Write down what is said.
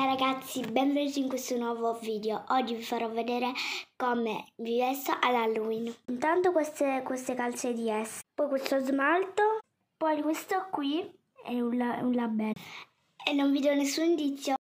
Ciao ragazzi, benvenuti in questo nuovo video. Oggi vi farò vedere come vi vesto all'Halloween. Intanto queste, queste calze di S, poi questo smalto, poi questo qui è un, un labello. E non vi do nessun indizio.